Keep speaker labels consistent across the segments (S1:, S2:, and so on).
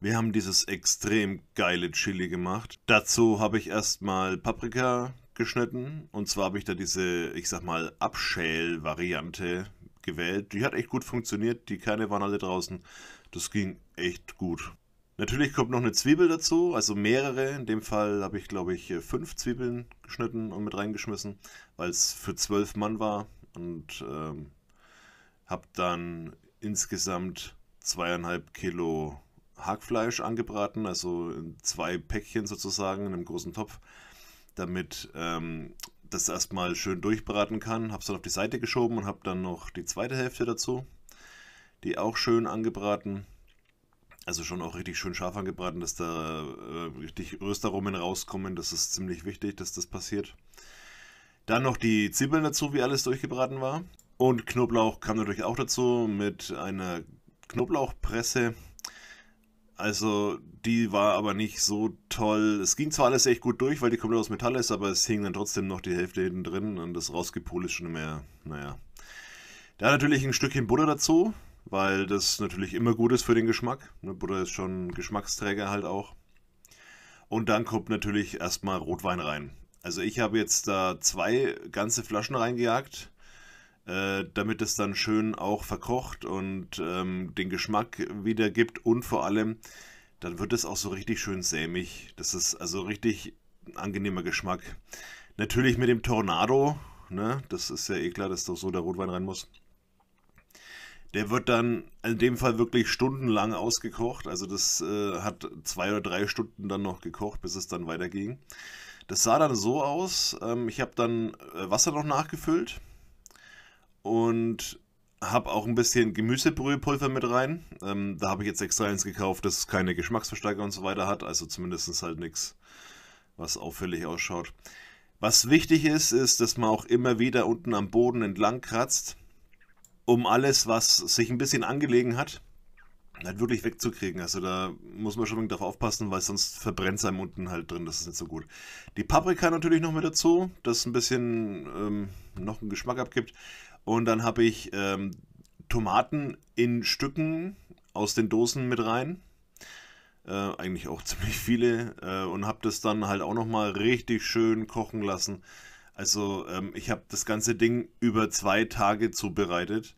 S1: Wir haben dieses extrem geile Chili gemacht. Dazu habe ich erstmal Paprika geschnitten. Und zwar habe ich da diese, ich sag mal, Abschäl-Variante gewählt. Die hat echt gut funktioniert. Die Kerne waren alle draußen. Das ging echt gut. Natürlich kommt noch eine Zwiebel dazu, also mehrere. In dem Fall habe ich, glaube ich, fünf Zwiebeln geschnitten und mit reingeschmissen, weil es für zwölf Mann war. Und ähm, habe dann insgesamt zweieinhalb Kilo Hackfleisch angebraten, also in zwei Päckchen sozusagen in einem großen Topf, damit ähm, das erstmal schön durchbraten kann. Habe es dann auf die Seite geschoben und habe dann noch die zweite Hälfte dazu, die auch schön angebraten. Also schon auch richtig schön scharf angebraten, dass da äh, richtig Röstaromen rauskommen. Das ist ziemlich wichtig, dass das passiert. Dann noch die Zwiebeln dazu, wie alles durchgebraten war. Und Knoblauch kam natürlich auch dazu mit einer Knoblauchpresse. Also, die war aber nicht so toll. Es ging zwar alles echt gut durch, weil die komplett aus Metall ist, aber es hing dann trotzdem noch die Hälfte hinten drin und das rausgepolt ist schon mehr, naja. Da natürlich ein Stückchen Butter dazu, weil das natürlich immer gut ist für den Geschmack. Ne, Butter ist schon Geschmacksträger halt auch. Und dann kommt natürlich erstmal Rotwein rein. Also ich habe jetzt da zwei ganze Flaschen reingejagt. Äh, damit es dann schön auch verkocht und ähm, den Geschmack wiedergibt und vor allem, dann wird es auch so richtig schön sämig. Das ist also richtig ein angenehmer Geschmack. Natürlich mit dem Tornado, ne? das ist ja eh klar, dass doch so der Rotwein rein muss. Der wird dann in dem Fall wirklich stundenlang ausgekocht. Also das äh, hat zwei oder drei Stunden dann noch gekocht, bis es dann weiterging. Das sah dann so aus. Ähm, ich habe dann äh, Wasser noch nachgefüllt und habe auch ein bisschen Gemüsebrühepulver mit rein. Ähm, da habe ich jetzt extra eins gekauft, das keine Geschmacksverstärker und so weiter hat. Also zumindest halt nichts, was auffällig ausschaut. Was wichtig ist, ist, dass man auch immer wieder unten am Boden entlang kratzt, um alles, was sich ein bisschen angelegen hat, halt wirklich wegzukriegen. Also da muss man schon darauf aufpassen, weil sonst verbrennt es einem unten halt drin. Das ist nicht so gut. Die Paprika natürlich noch mit dazu, das ein bisschen ähm, noch einen Geschmack abgibt. Und dann habe ich ähm, Tomaten in Stücken aus den Dosen mit rein. Äh, eigentlich auch ziemlich viele. Äh, und habe das dann halt auch nochmal richtig schön kochen lassen. Also ähm, ich habe das ganze Ding über zwei Tage zubereitet.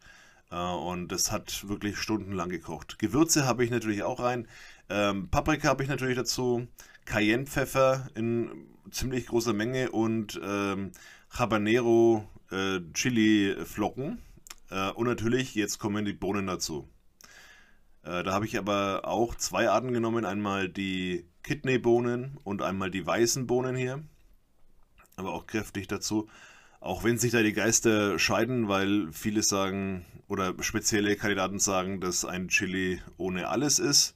S1: Äh, und das hat wirklich stundenlang gekocht. Gewürze habe ich natürlich auch rein. Ähm, Paprika habe ich natürlich dazu. Cayennepfeffer in ziemlich großer Menge und ähm, Habanero äh, Chili-Flocken äh, und natürlich jetzt kommen die Bohnen dazu. Äh, da habe ich aber auch zwei Arten genommen: einmal die Kidney-Bohnen und einmal die weißen Bohnen hier. Aber auch kräftig dazu. Auch wenn sich da die Geister scheiden, weil viele sagen oder spezielle Kandidaten sagen, dass ein Chili ohne alles ist.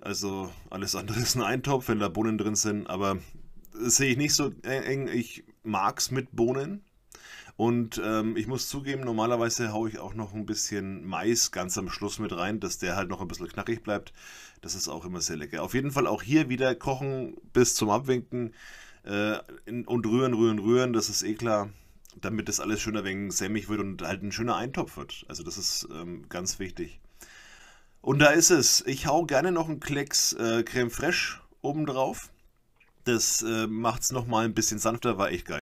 S1: Also alles andere ist ein Eintopf, wenn da Bohnen drin sind. Aber das sehe ich nicht so eng. Ich mag es mit Bohnen. Und ähm, ich muss zugeben, normalerweise haue ich auch noch ein bisschen Mais ganz am Schluss mit rein, dass der halt noch ein bisschen knackig bleibt. Das ist auch immer sehr lecker. Auf jeden Fall auch hier wieder kochen bis zum Abwinken äh, und rühren, rühren, rühren. Das ist eh klar damit das alles schöner wegen wenig sämig wird und halt ein schöner Eintopf wird. Also das ist ähm, ganz wichtig. Und da ist es. Ich hau gerne noch einen Klecks äh, Creme Fraiche oben drauf. Das äh, macht's noch mal ein bisschen sanfter, war echt geil.